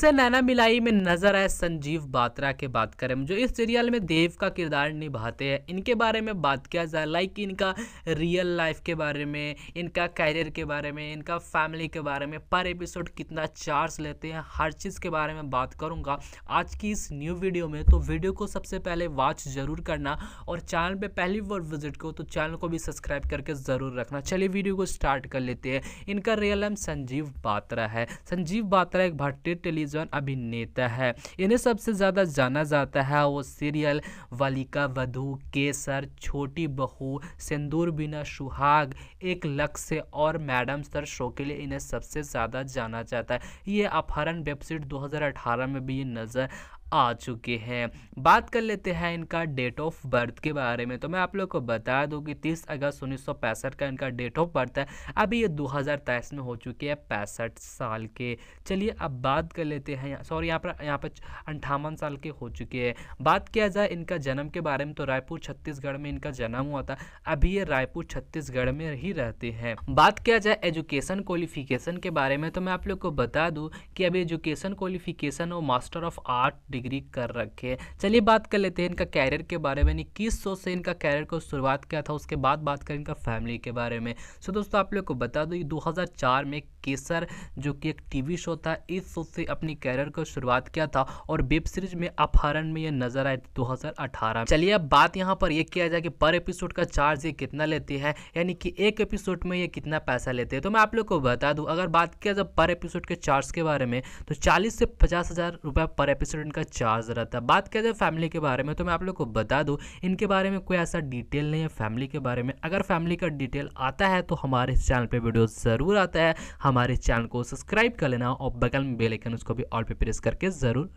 से नैना मिलाई में नजर आए संजीव बात्रा के बात करें जो इस सीरियल में देव का किरदार निभाते हैं इनके बारे में बात किया जाए लाइक इनका रियल लाइफ के बारे में इनका कैरियर के बारे में इनका फैमिली के बारे में पर एपिसोड कितना चार्ज लेते हैं हर चीज़ के बारे में बात करूँगा आज की इस न्यू वीडियो में तो वीडियो को सबसे पहले वॉच ज़रूर करना और चैनल पर पहली बार विजिट करो तो चैनल को भी सब्सक्राइब करके ज़रूर रखना चलिए वीडियो को स्टार्ट कर लेते हैं इनका रियल नाम संजीव बात्रा है संजीव बात्रा एक भट्टी टेली टेलीविजन अभिनेता है इन्हें सबसे ज़्यादा जाना जाता है वो सीरियल वालिका वधू केसर छोटी बहू सिंदूर बिना सुहाग एक लक्ष्य और मैडम सर शो के लिए इन्हें सबसे ज़्यादा जाना जाता है ये अपहरण वेबसाइट 2018 में भी नज़र आ चुके हैं बात कर लेते हैं इनका डेट ऑफ बर्थ के बारे में तो मैं आप लोग को बता दूं कि 30 अगस्त उन्नीस का इनका डेट ऑफ बर्थ है अभी ये दो में हो चुके हैं पैंसठ साल के चलिए अब बात कर लेते हैं सॉरी यहाँ पर यहाँ पर अंठावन साल के हो चुके हैं बात किया जाए इनका जन्म के बारे में तो रायपुर छत्तीसगढ़ में इनका जन्म हुआ था अभी ये रायपुर छत्तीसगढ़ में ही रहते हैं बात किया जाए एजुकेशन क्वालिफिकेशन के बारे में तो मैं आप लोग को बता दूँ कि अभी एजुकेशन क्वालिफिकेशन और मास्टर ऑफ आर्ट डिग्री कर रखी है चलिए बात कर लेते हैं इनका कैरियर के बारे में किस सौ से इनका कैरियर को शुरुआत किया था उसके बाद बात करें इनका फैमिली के बारे में सो दोस्तों आप लोग को बता दो दो हज़ार में केसर जो कि एक टी शो था इस शो से अपनी कैरियर को शुरुआत किया था और वेब सीरीज में अपहरण में यह नजर आए दो चलिए अब बात यहाँ पर यह किया जाए कि पर एपिसोड का चार्ज ये कितना लेते हैं यानी कि एक एपिसोड में ये कितना पैसा लेते हैं तो मैं आप लोग को बता दूं अगर बात किया जाए पर एपिसोड के चार्ज के बारे में तो 40 से पचास हज़ार रुपये पर एपिसोड इनका चार्ज रहता है बात किया जाए फैमिली के बारे में तो मैं आप लोग को बता दूँ इनके बारे में कोई ऐसा डिटेल नहीं है फैमिली के बारे में अगर फैमिली का डिटेल आता है तो हमारे चैनल पर वीडियो ज़रूर आता है हमारे चैनल को सब्सक्राइब कर लेना और बगल में बेलेकन उसको भी ऑल पर प्रेस करके ज़रूर